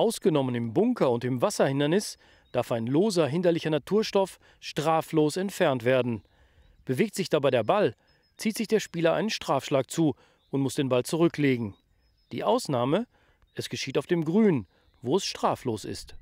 Ausgenommen im Bunker und im Wasserhindernis darf ein loser, hinderlicher Naturstoff straflos entfernt werden. Bewegt sich dabei der Ball, zieht sich der Spieler einen Strafschlag zu und muss den Ball zurücklegen. Die Ausnahme, es geschieht auf dem Grün, wo es straflos ist.